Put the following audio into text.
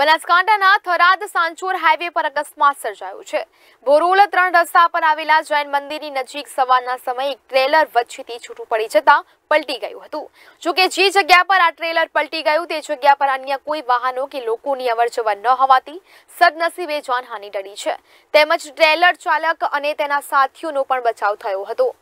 બનાસકાંઠાના થરાદ સાંચોર હાઈવે પર અકસ્માત સર્જાયો છે બોરોલ ત્રણ રસ્તા પર આવેલા જૈન મંદિરની નજીક સવારના સમયે ટ્રેલર વચ્ચેથી છૂટું પડી જતાં પલટી ગયું હતું જોકે જે જગ્યા પર આ ટ્રેલર પલટી ગયું તે જગ્યા પર અન્ય કોઈ વાહનો કે લોકોની અવરજવર ન હોવાથી સદનસીબે જાનહાનિ ટળી છે તેમજ ટ્રેલર ચાલક અને તેના સાથીઓનો પણ બચાવ થયો હતો